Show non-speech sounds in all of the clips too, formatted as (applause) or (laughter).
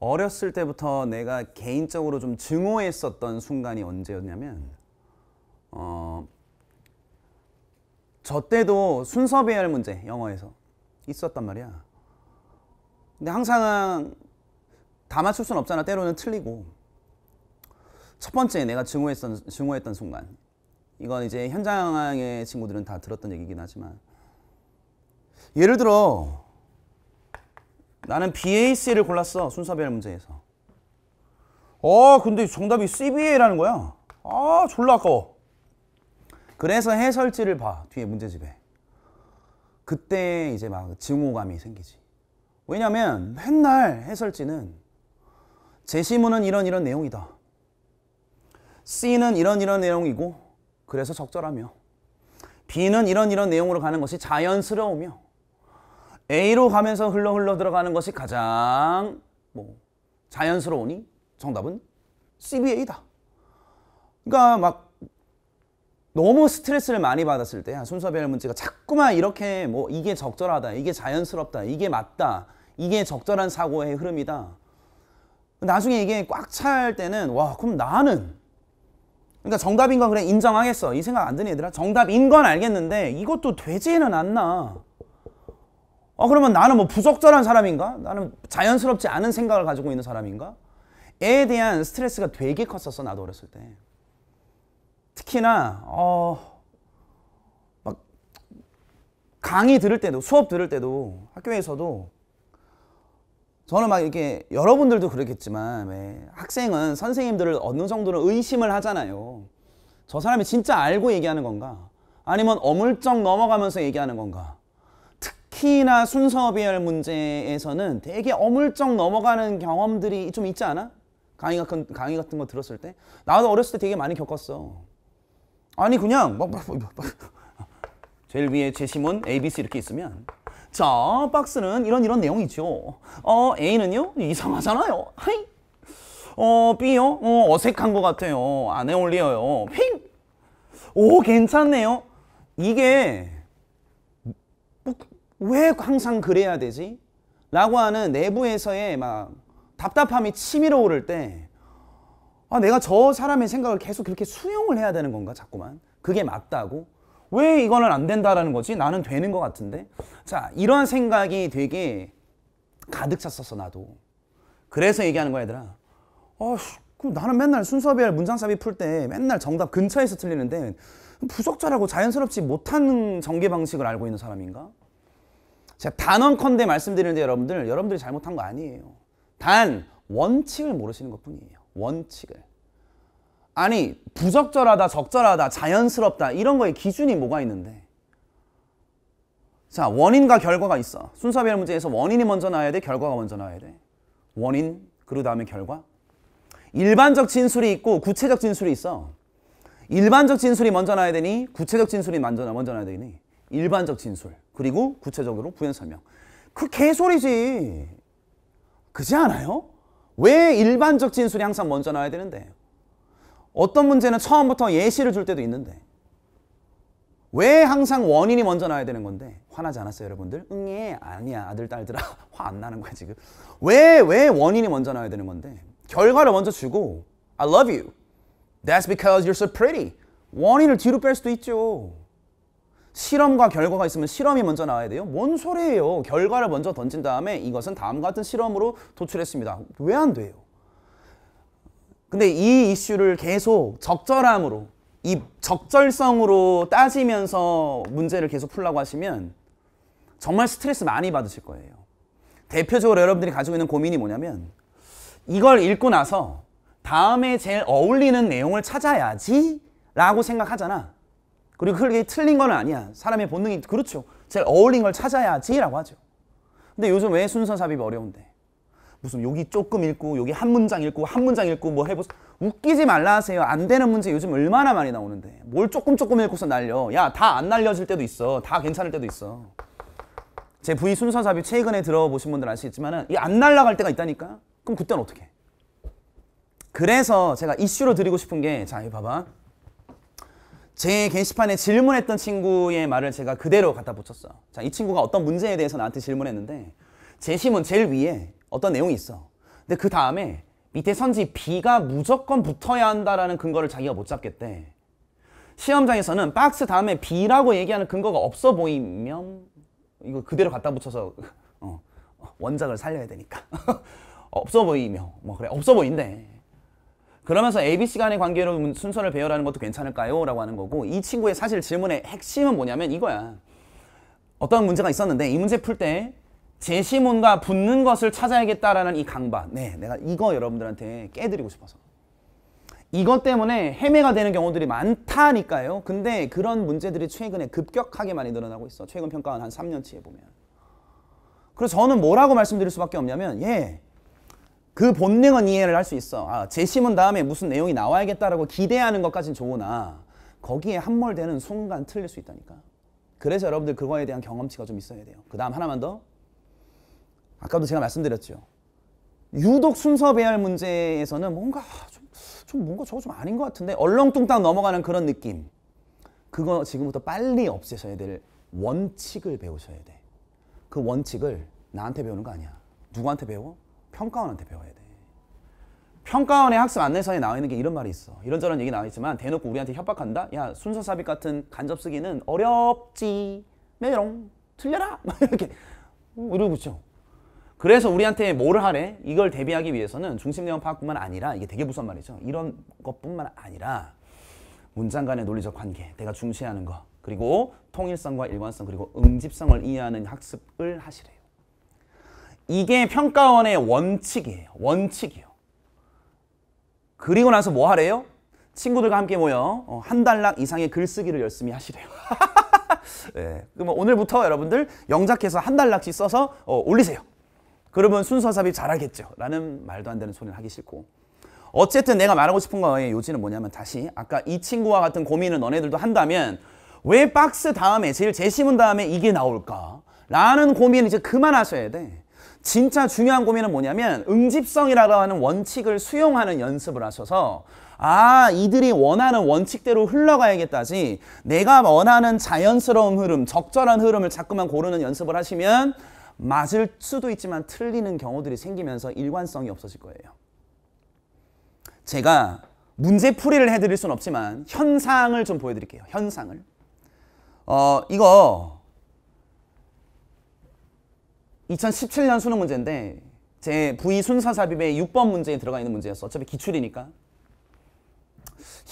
어렸을 때부터 내가 개인적으로 좀 증오했었던 순간이 언제였냐면 어, 저 때도 순서 배열 문제 영어에서 있었단 말이야. 근데 항상 다 맞출 순 없잖아. 때로는 틀리고. 첫 번째 내가 증오했던, 증오했던 순간. 이건 이제 현장의 친구들은 다 들었던 얘기긴 하지만 예를 들어 나는 BAC를 골랐어. 순서별 문제에서. 어, 근데 정답이 CBA라는 거야. 아, 졸라 아까워. 그래서 해설지를 봐. 뒤에 문제집에. 그때 이제 막 증오감이 생기지. 왜냐면 맨날 해설지는 제시문은 이런 이런 내용이다. C는 이런 이런 내용이고 그래서 적절하며 B는 이런 이런 내용으로 가는 것이 자연스러우며 A로 가면서 흘러 흘러 들어가는 것이 가장 뭐 자연스러우니 정답은 CBA다. 그러니까 막 너무 스트레스를 많이 받았을 때 아, 순서별 문제가 자꾸만 이렇게 뭐 이게 적절하다, 이게 자연스럽다, 이게 맞다, 이게 적절한 사고의 흐름이다. 나중에 이게 꽉 찰 때는 와 그럼 나는 그러니까 정답인 건 그래 인정하겠어 이 생각 안 드는 얘들아 정답인 건 알겠는데 이것도 되지는 않나 어, 그러면 나는 뭐 부적절한 사람인가? 나는 자연스럽지 않은 생각을 가지고 있는 사람인가? 에 대한 스트레스가 되게 컸었어, 나도 어렸을 때. 특히나, 어, 막, 강의 들을 때도, 수업 들을 때도, 학교에서도, 저는 막 이렇게, 여러분들도 그렇겠지만, 왜 학생은 선생님들을 어느 정도는 의심을 하잖아요. 저 사람이 진짜 알고 얘기하는 건가? 아니면 어물쩍 넘어가면서 얘기하는 건가? 특히나 순서별 문제에서는 되게 어물쩍 넘어가는 경험들이 좀 있지 않아? 강의 같은, 강의 같은 거 들었을 때? 나도 어렸을 때 되게 많이 겪었어. 아니 그냥 막, 막, 막, 막. 제일 위에 제시문 ABC 이렇게 있으면 자, 박스는 이런 이런 내용이 죠 어, A는요? 이상하잖아요. 하이. 어, B요? 어, 어색한 것 같아요. 안 어울려요. 핑! 오, 괜찮네요. 이게 왜 항상 그래야 되지? 라고 하는 내부에서의 막 답답함이 치밀어 오를 때 아, 내가 저 사람의 생각을 계속 그렇게 수용을 해야 되는 건가 자꾸만 그게 맞다고 왜 이거는 안 된다라는 거지 나는 되는 것 같은데 자 이런 생각이 되게 가득 찼었어 나도 그래서 얘기하는 거야 얘들아 어, 나는 맨날 순서별문장사비풀 때 맨날 정답 근처에서 틀리는데 부적절하고 자연스럽지 못한 전개 방식을 알고 있는 사람인가? 제가 단언컨대 말씀드리는데 여러분들 여러분들이 잘못한 거 아니에요. 단 원칙을 모르시는 것뿐이에요. 원칙을. 아니 부적절하다 적절하다 자연스럽다 이런 거에 기준이 뭐가 있는데 자 원인과 결과가 있어 순서별 문제에서 원인이 먼저 나와야 돼 결과가 먼저 나와야 돼 원인 그리고 다음에 결과 일반적 진술이 있고 구체적 진술이 있어 일반적 진술이 먼저 나야 와 되니 구체적 진술이 먼저, 나와야 되니 일반적 진술 그리고 구체적으로 부연 설명. 그 개소리지. 그지 않아요? 왜 일반적 진술이 항상 먼저 나와야 되는데? 어떤 문제는 처음부터 예시를 줄 때도 있는데. 왜 항상 원인이 먼저 나야 되는 건데 화나지 않았어요 여러분들? 응예 아니야 아들 딸들아 (laughs) 화 안 나는 거야 지금 왜 왜 원인이 먼저 나야 되는 건데 결과를 먼저 주고 I love you That's because you're so pretty 원인을 뒤로 뺄 수도 있죠 실험과 결과가 있으면 실험이 먼저 나와야 돼요? 뭔 소리예요? 결과를 먼저 던진 다음에 이것은 다음과 같은 실험으로 도출했습니다. 왜 안 돼요? 근데 이 이슈를 계속 적절함으로 이 적절성으로 따지면서 문제를 계속 풀라고 하시면 정말 스트레스 많이 받으실 거예요. 대표적으로 여러분들이 가지고 있는 고민이 뭐냐면 이걸 읽고 나서 다음에 제일 어울리는 내용을 찾아야지 라고 생각하잖아. 그리고 그게 틀린 건 아니야. 사람의 본능이 그렇죠. 제일 어울린 걸 찾아야지라고 하죠. 근데 요즘 왜 순서 삽입 어려운데? 무슨 여기 조금 읽고 여기 한 문장 읽고 한 문장 읽고 뭐 해보세요. 웃기지 말라 하세요. 안 되는 문제 요즘 얼마나 많이 나오는데. 뭘 조금 조금 읽고서 날려. 야 다 안 날려질 때도 있어. 다 괜찮을 때도 있어. 제 부위 순서 삽입 최근에 들어보신 분들 아시겠지만 이안 날라갈 때가 있다니까? 그럼 그때는 어떻게 그래서 제가 이슈로 드리고 싶은 게 자, 이거 봐봐. 제 게시판에 질문했던 친구의 말을 제가 그대로 갖다 붙였어. 자, 이 친구가 어떤 문제에 대해서 나한테 질문했는데 제 심은 제일 위에 어떤 내용이 있어. 근데 그 다음에 밑에 선지 B가 무조건 붙어야 한다라는 근거를 자기가 못 잡겠대. 시험장에서는 박스 다음에 B라고 얘기하는 근거가 없어 보이면 이거 그대로 갖다 붙여서 어, 원작을 살려야 되니까 (laughs) 없어 보이며 뭐 그래 없어 보인대 그러면서 ABC 간의 관계로 순서를 배열하는 것도 괜찮을까요? 라고 하는 거고 이 친구의 사실 질문의 핵심은 뭐냐면 이거야. 어떤 문제가 있었는데 이 문제 풀 때 제시문과 붙는 것을 찾아야겠다라는 이 강박. 네, 내가 이거 여러분들한테 깨드리고 싶어서. 이것 때문에 헤매가 되는 경우들이 많다니까요. 근데 그런 문제들이 최근에 급격하게 많이 늘어나고 있어. 최근 평가한 한 3년치에 보면. 그래서 저는 뭐라고 말씀드릴 수밖에 없냐면 예, 그 본능은 이해를 할 수 있어. 아, 재심은 다음에 무슨 내용이 나와야겠다라고 기대하는 것까진 좋으나 거기에 함몰되는 순간 틀릴 수 있다니까. 그래서 여러분들 그거에 대한 경험치가 좀 있어야 돼요. 그 다음 하나만 더. 아까도 제가 말씀드렸죠. 유독 순서 배열 문제에서는 뭔가 좀, 좀 뭔가 저거 좀 아닌 것 같은데 얼렁뚱땅 넘어가는 그런 느낌. 그거 지금부터 빨리 없애셔야 될 원칙을 배우셔야 돼. 그 원칙을 나한테 배우는 거 아니야. 누구한테 배워? 평가원한테 배워야 돼. 평가원의 학습 안내서에 나와 있는 게 이런 말이 있어. 이런저런 얘기 나와 있지만 대놓고 우리한테 협박한다? 야 순서 삽입 같은 간접 쓰기는 어렵지. 메롱 틀려라. (laughs) 이렇게 이러고 죠 그래서 우리한테 뭐 하래? 이걸 대비하기 위해서는 중심내용 파악뿐만 아니라 이게 되게 무서운 말이죠. 이런 것뿐만 아니라 문장 간의 논리적 관계, 내가 중시하는 거, 그리고 통일성과 일관성, 그리고 응집성을 이해하는 학습을 하시래요. 이게 평가원의 원칙이에요. 원칙이요. 그리고 나서 뭐 하래요? 친구들과 함께 모여 어, 한 달락 이상의 글쓰기를 열심히 하시래요. (laughs) 네, 그러 오늘부터 여러분들 영작해서 한 달락씩 써서 어, 올리세요. 그러면 순서 삽입 잘하겠죠. 라는 말도 안 되는 소리를 하기 싫고 어쨌든 내가 말하고 싶은 거의 요지는 뭐냐면 다시 아까 이 친구와 같은 고민을 너네들도 한다면 왜 박스 다음에 제일 제시문 다음에 이게 나올까? 라는 고민을 이제 그만하셔야 돼. 진짜 중요한 고민은 뭐냐면 응집성이라고 하는 원칙을 수용하는 연습을 하셔서 아 이들이 원하는 원칙대로 흘러가야겠다지 내가 원하는 자연스러운 흐름 적절한 흐름을 자꾸만 고르는 연습을 하시면 맞을 수도 있지만 틀리는 경우들이 생기면서 일관성이 없어질 거예요 제가 문제풀이를 해드릴 순 없지만 현상을 좀 보여드릴게요 현상을 어 이거 2017년 수능 문제인데 제부위 순서 삽입의 6번 문제에 들어가 있는 문제였어. 어차피 기출이니까.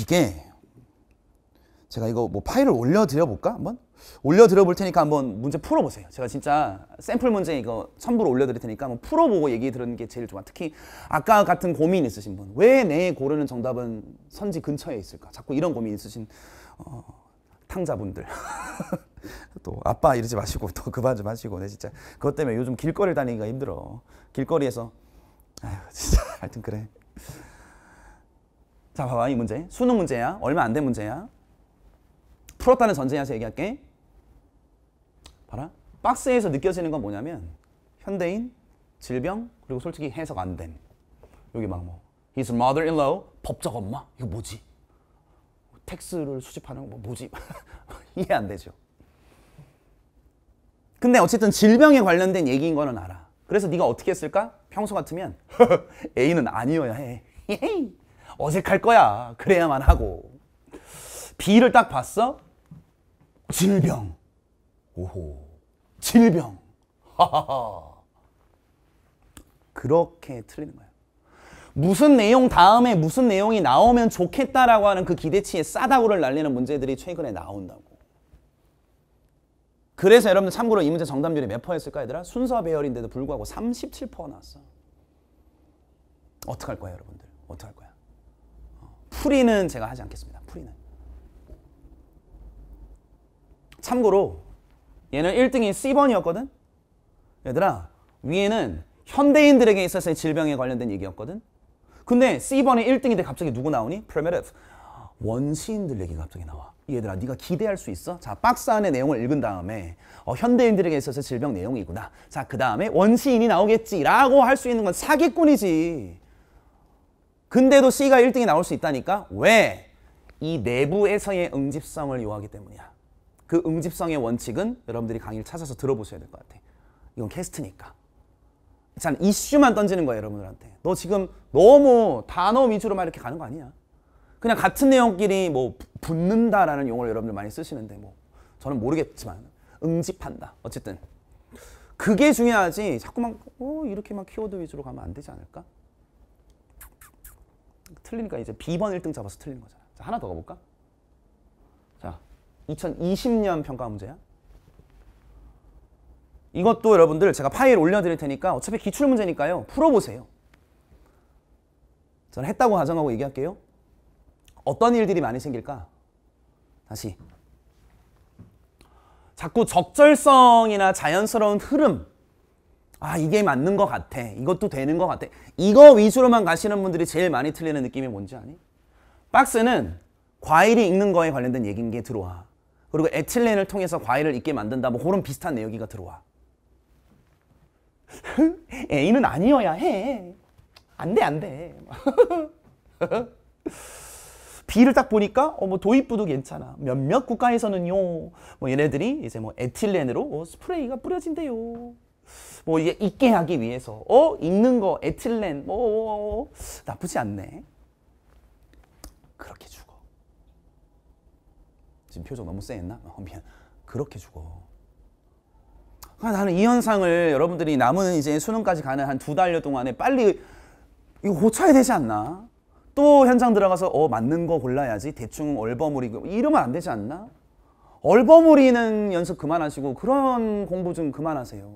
이게 제가 이거 뭐 파일을 올려드려 볼까 한번? 올려드려 볼 테니까 한번 문제 풀어보세요. 제가 진짜 샘플 문제 이거 첨부로 올려드릴 테니까 한번 풀어보고 얘기 들은 게 제일 좋아. 특히 아까 같은 고민 있으신 분. 왜 내 고르는 정답은 선지 근처에 있을까? 자꾸 이런 고민 있으신 어... 상자분들또 (laughs) 아빠 이러지 마시고 또 그만 좀 하시고 내 진짜 그것 때문에 요즘 길거리 다니기가 힘들어 길거리에서 아휴 진짜 (laughs) 하여튼 그래 자 봐봐 이 문제 수능 문제야 얼마 안 된 문제야 풀었다는 전제에서 얘기할게 봐라 박스에서 느껴지는 건 뭐냐면 현대인 질병 그리고 솔직히 해석 안 된 여기 막뭐 his mother-in-law 법적 엄마 이거 뭐지 텍스를 수집하는 거 뭐, 뭐지? (laughs) 이해 안 되죠. 근데 어쨌든 질병에 관련된 얘기인 거는 알아. 그래서 네가 어떻게 했을까? 평소 같으면 (laughs) A는 아니어야 해. 어색할 거야. 그래야만 하고. B를 딱 봤어? 질병. 오호. 질병. 하하하. 그렇게 틀리는 거야. 무슨 내용 다음에 무슨 내용이 나오면 좋겠다라고 하는 그 기대치에 싸다구를 날리는 문제들이 최근에 나온다고. 그래서 여러분들 참고로 이 문제 정답률이 몇 퍼였을까 얘들아? 순서 배열인데도 불구하고 37% 나왔어. 어떡할 거야 여러분들? 어떡할 거야? 어, 풀이는 제가 하지 않겠습니다. 풀이는. 참고로 얘는 1등이 C번이었거든? 얘들아 위에는 현대인들에게 있어서의 질병에 관련된 얘기였거든? 근데 C번에 1등인데 갑자기 누구 나오니? primitive. 원시인들 얘기가 갑자기 나와. 얘들아 네가 기대할 수 있어? 자 박스 안에 내용을 읽은 다음에 어, 현대인들에게 있어서 질병 내용이구나. 자그 다음에 원시인이 나오겠지라고 할 수 있는 건 사기꾼이지. 근데도 C가 1등이 나올 수 있다니까? 왜? 이 내부에서의 응집성을 요하기 때문이야. 그 응집성의 원칙은 여러분들이 강의를 찾아서 들어보셔야 될 것 같아. 이건 캐스트니까. 참 이슈만 던지는 거예요 여러분들한테 너 지금 너무 단어 위주로만 이렇게 가는 거 아니냐 그냥 같은 내용끼리 뭐 붙는다라는 용어를 여러분들 많이 쓰시는데 뭐 저는 모르겠지만 응집한다 어쨌든 그게 중요하지 자꾸만 어, 이렇게만 키워드 위주로 가면 안 되지 않을까 틀리니까 이제 비번 1등 잡아서 틀린 거잖아 자 하나 더 가볼까 자 2020년 평가 문제야 이것도 여러분들 제가 파일 올려드릴 테니까 어차피 기출 문제니까요. 풀어보세요. 저는 했다고 가정하고 얘기할게요. 어떤 일들이 많이 생길까? 다시 자꾸 적절성이나 자연스러운 흐름 아 이게 맞는 것 같아 이것도 되는 것 같아 이거 위주로만 가시는 분들이 제일 많이 틀리는 느낌이 뭔지 아니? 박스는 과일이 익는 거에 관련된 얘기인 게 들어와 그리고 에틸렌을 통해서 과일을 익게 만든다 뭐 그런 비슷한 내용이 들어와 A는 (laughs) 예, 아니어야 해. 안 돼, 안 돼. B를 (laughs) 딱 보니까 어뭐 도입부도 괜찮아. 몇몇 국가에서는요. 뭐 얘네들이 이제 뭐 에틸렌으로 어 스프레이가 뿌려진대요. 뭐 이게 있게 하기 위해서 어 있는 거 에틸렌 뭐 어, 나쁘지 않네. 그렇게 죽어. 지금 표정 너무 쎄했나? 어, 미안. 그렇게 죽어. 아, 나는 이 현상을 여러분들이 남은 이제 수능까지 가는 한 두 달여 동안에 빨리 이거 고쳐야 되지 않나? 또 현장 들어가서 어 맞는 거 골라야지 대충 얼버무리고 이러면 안 되지 않나? 얼버무리는 연습 그만하시고 그런 공부 좀 그만하세요.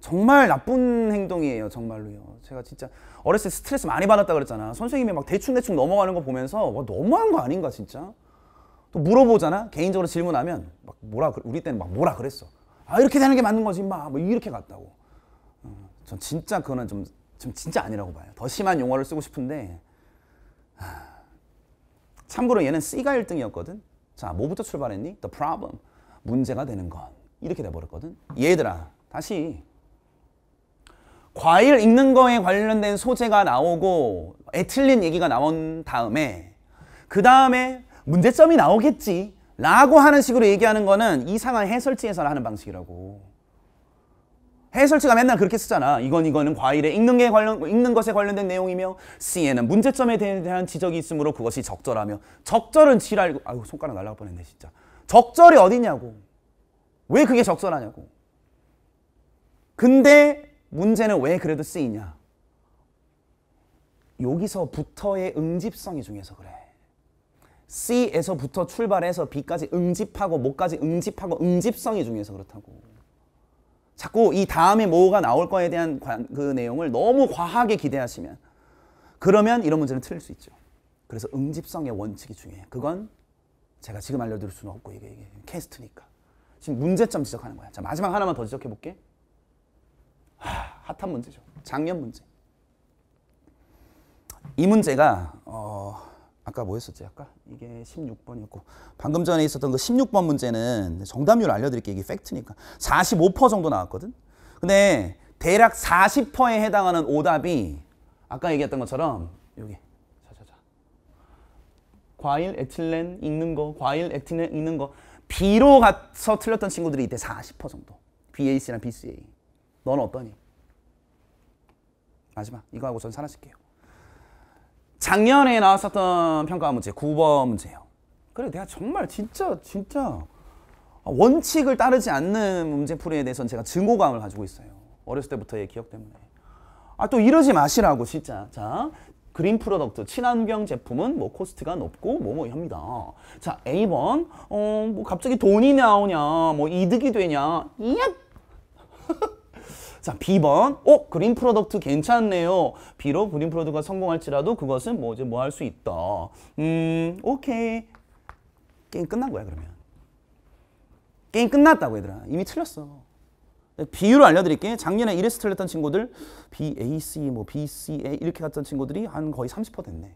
정말 나쁜 행동이에요 정말로요 제가 진짜 어렸을 때 스트레스 많이 받았다 그랬잖아 선생님이 막 대충대충 넘어가는 거 보면서 와 너무한 거 아닌가 진짜 또 물어보잖아 개인적으로 질문하면 막 뭐라 우리 때는 막 뭐라 그랬어 아 이렇게 되는 게 맞는 거지 임마 뭐 이렇게 갔다고 어, 전 진짜 그거는 좀, 좀 진짜 아니라고 봐요 더 심한 용어를 쓰고 싶은데 아, 참고로 얘는 C가 1등이었거든 자 뭐부터 출발했니? The problem 문제가 되는 건 이렇게 돼버렸거든 얘들아 다시 과일 읽는 거에 관련된 소재가 나오고 에틸린 얘기가 나온 다음에 그 다음에 문제점이 나오겠지 라고 하는 식으로 얘기하는 거는 이상한 해설지에서 하는 방식이라고. 해설지가 맨날 그렇게 쓰잖아. 이건 이거는 과일에 읽는 게 관련 읽는 것에 관련된 내용이며 C에는 문제점에 대한 지적이 있으므로 그것이 적절하며 적절은 지랄 아유 손가락 날라갈 뻔했네 진짜. 적절이 어디냐고. 왜 그게 적절하냐고. 근데 문제는 왜 그래도 쓰이냐. 여기서부터의 응집성이 중요서 그래. C에서부터 출발해서 B까지 응집하고 뭐까지 응집하고 응집성이 중요해서 그렇다고. 자꾸 이 다음에 뭐가 나올 거에 대한 그 내용을 너무 과하게 기대하시면 그러면 이런 문제는 틀릴 수 있죠. 그래서 응집성의 원칙이 중요해요. 그건 제가 지금 알려드릴 수는 없고 이게, 이게 캐스트니까. 지금 문제점 지적하는 거야. 자 마지막 하나만 더 지적해 볼게. 하, 핫한 문제죠. 작년 문제. 이 문제가 어, 아까 뭐였었지? 아까 이게 16번이었고 방금 전에 있었던 그 16번 문제는 정답률 알려드릴게요. 이게 팩트니까 45% 정도 나왔거든. 근데 대략 40%에 해당하는 오답이 아까 얘기했던 것처럼 여기 자자자 과일 에틸렌 읽는 거 과일 에틸렌 읽는 거 B로 가서 틀렸던 친구들이 이때 40% 정도 BAC랑 BCA 넌 어떠니? 마지막 이거 하고 전 사라질게요. 작년에 나왔었던 평가 문제 9번 문제예요. 그래 내가 정말 진짜 진짜 원칙을 따르지 않는 문제풀이에 대해서는 제가 증오감을 가지고 있어요. 어렸을 때부터의 기억 때문에. 아 또 이러지 마시라고 진짜. 자 그린 프로덕트 친환경 제품은 뭐 코스트가 높고 뭐뭐 뭐 합니다. 자 A번 어 뭐 갑자기 돈이 나오냐 뭐 이득이 되냐 이얍 (laughs) 자, B번. 어, 그린 프로덕트 괜찮네요. 비로 그린 프로덕트가 성공할지라도 그것은 뭐이뭐할 수 있다. 음, 오케이. 게임 끝난 거야, 그러면. 게임 끝났다고 얘들아. 이미 틀렸어. 비유를 알려드릴게. 작년에 이래서 틀렸던 친구들 BAC, 뭐 BCA 이렇게 갔던 친구들이 한 거의 30% 됐네.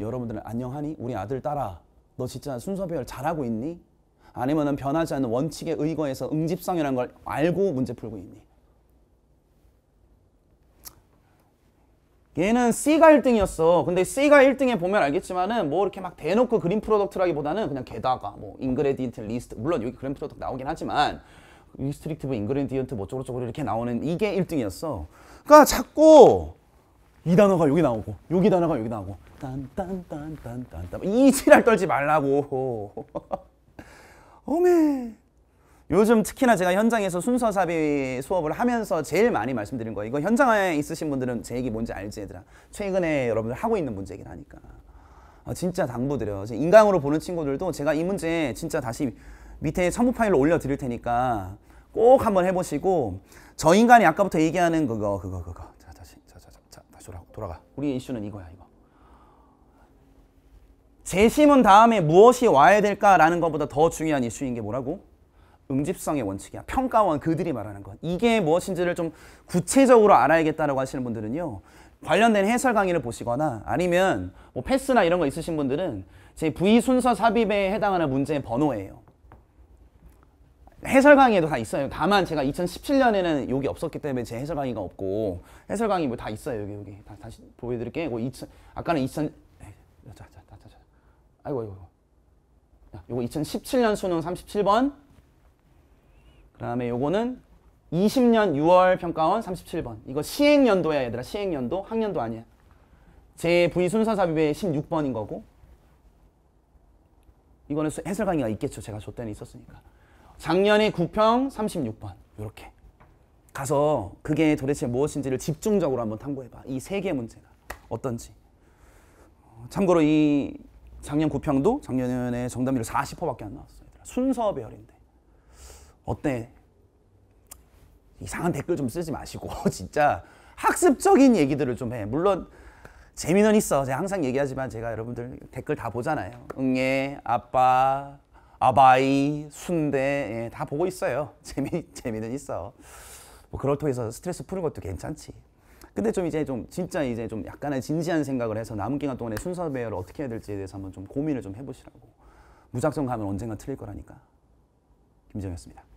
여러분들은 안녕하니? 우리 아들 따라. 너 진짜 순서배열 잘하고 있니? 아니면 변하지 않는 원칙에 의거해서 응집성이라는 걸 알고 문제 풀고 있니? 얘는 C가 1등이었어. 근데 C가 1등에 보면 알겠지만은 뭐 이렇게 막 대놓고 그린 프로덕트라기보다는 그냥 게다가 뭐 인그레디언트 리스트 물론 여기 그린 프로덕트 나오긴 하지만 리스트릭티브 인그레디언트 뭐 저거 저거 이렇게 나오는 이게 1등이었어. 그러니까 자꾸 이 단어가 여기 나오고 여기 단어가 여기 나오고 딴딴딴딴딴 이 지랄 떨지 말라고. (laughs) 어메 요즘 특히나 제가 현장에서 순서삽입 수업을 하면서 제일 많이 말씀드린 거예요. 이거 현장에 있으신 분들은 제 얘기 뭔지 알지 얘들아. 최근에 여러분들 하고 있는 문제긴 하니까. 아, 진짜 당부드려요. 인강으로 보는 친구들도 제가 이 문제 진짜 다시 밑에 첨부 파일로 올려드릴 테니까 꼭 한번 해보시고 저 인간이 아까부터 얘기하는 그거 그거 그거 자 다시 자자자 다시 돌아가 우리의 이슈는 이거야 이거 재심은 다음에 무엇이 와야 될까라는 것보다 더 중요한 이슈인 게 뭐라고? 응집성의 원칙이야. 평가원 그들이 말하는 것. 이게 무엇인지를 좀 구체적으로 알아야겠다라고 하시는 분들은요. 관련된 해설 강의를 보시거나 아니면 뭐 패스나 이런 거 있으신 분들은 제 부위 순서 삽입에 해당하는 문제의 번호예요. 해설 강의에도 다 있어요. 다만 제가 2017년에는 여기 없었기 때문에 제 해설 강의가 없고 해설 강의 뭐 다 있어요. 여기 여기 다, 다시 보여드릴게요. 뭐 이거 아까는 2000 자, 자. 아이고 아이고. 야, 요거 2017년 수능 37번. 그다음에 요거는 20년 6월 평가원 37번. 이거 시행연도야 얘들아. 시행연도 학년도 아니야. 제부위 순서삽입의 16번인 거고 이거는 해설 강의가 있겠죠. 제가 저때는 있었으니까. 작년에 9평 36번 이렇게 가서 그게 도대체 무엇인지를 집중적으로 한번 탐구해봐. 이 세 개 문제가 어떤지. 어, 참고로 이 작년 구평도 작년에 정답률 40%밖에 안 나왔어. 요 순서 배열인데. 어때? 이상한 댓글 좀 쓰지 마시고 (laughs) 진짜 학습적인 얘기들을 좀 해. 물론 재미는 있어. 제가 항상 얘기하지만 제가 여러분들 댓글 다 보잖아요. 응애, 아빠, 아바이, 순대 예, 다 보고 있어요. (laughs) 재미 재미는 있어. 뭐 그걸 통해서 스트레스 푸는 것도 괜찮지. 근데 좀 이제 좀 진짜 이제 좀 약간의 진지한 생각을 해서 남은 기간 동안에 순서 배열을 어떻게 해야 될지에 대해서 한번 좀 고민을 좀 해보시라고. 무작정 가면 언젠가 틀릴 거라니까. 김정이었습니다.